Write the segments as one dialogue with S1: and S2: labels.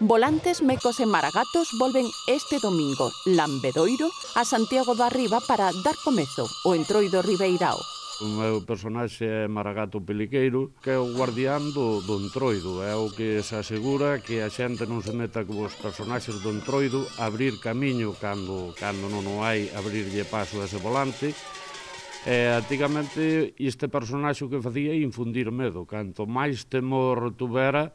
S1: Volantes Mecos en Maragatos volven este domingo, Lambedoiro, a Santiago de Arriba para dar comezo o entroido Ribeirao.
S2: O meu personaxe é Maragato Peliqueiro, que é o guardián do, do entroido, é o que se asegura que a xente non se meta con os personaxes do entroido, abrir camiño cando, cando non o hai, abrirlle paso a ese volante, E, antigamente, este personaxe o que facía é infundir medo. Canto máis temor tuvera,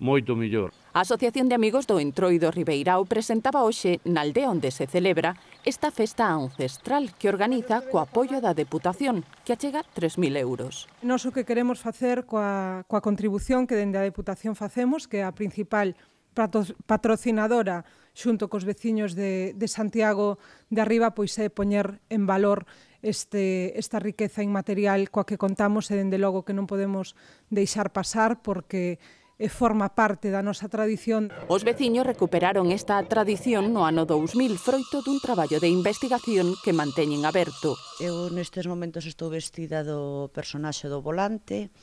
S2: moito mellor.
S1: A Asociación de Amigos do Entroido Ribeirao presentaba hoxe na aldea onde se celebra esta festa ancestral que organiza co apoio da Deputación, que achega 3.000 euros.
S3: Nos o que queremos facer coa, coa contribución que dende a Deputación facemos, que é a principal patrocinadora xunto cos veciños de, de Santiago de Arriba, pois é poñer en valor este, esta riqueza inmaterial coa que contamos e dende logo que non podemos deixar pasar porque e forma parte da nosa tradición.
S1: Os veciños recuperaron esta tradición no ano 2000 froito dun traballo de investigación que manteñen aberto.
S4: Eu nestes momentos estou vestida do personaxe do volante,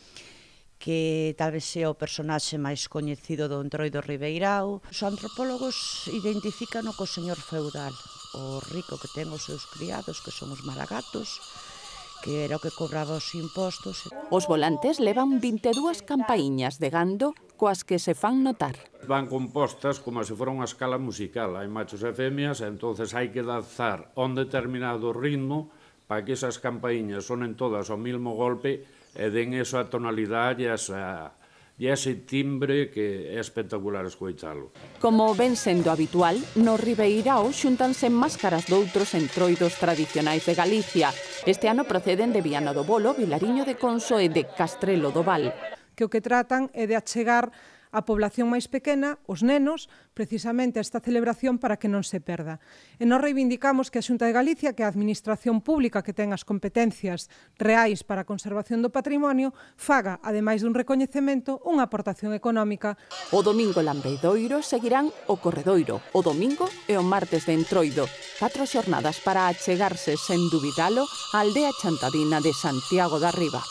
S4: que tal vez sea o personaxe máis coñecido do Entroido Ribeirao. Os antropólogos o co señor feudal,
S1: o rico que ten os seus criados, que son os maragatos, que era o que cobraba os impostos. Os volantes levan 22 campaíñas de gando coas que se fan notar.
S2: Van compostas como se fora unha escala musical. Hai machos e femias, entonces hai que danzar a un determinado ritmo para que esas campaíñas sonen todas ao mesmo golpe e den esa tonalidade e esa e ese timbre que é espectacular escoitalo.
S1: Como ven sendo habitual, no Ribeirao xuntanse máscaras doutros entroidos tradicionais de Galicia. Este ano proceden de Viana do Bolo,
S3: Vilariño de Conso e de Castrelo do Val. Que o que tratan é de achegar a población máis pequena, os nenos, precisamente a esta celebración para que non se perda. E nos reivindicamos que a Xunta de Galicia, que a Administración Pública que ten as competencias reais para a conservación do patrimonio, faga, ademais dun recoñecemento, unha aportación económica. O domingo Lambeidoiro seguirán o
S1: Corredoiro,
S3: o domingo e o martes de Entroido.
S1: Catro xornadas para achegarse, sen dubidalo, á aldea chantadina de Santiago da Riba.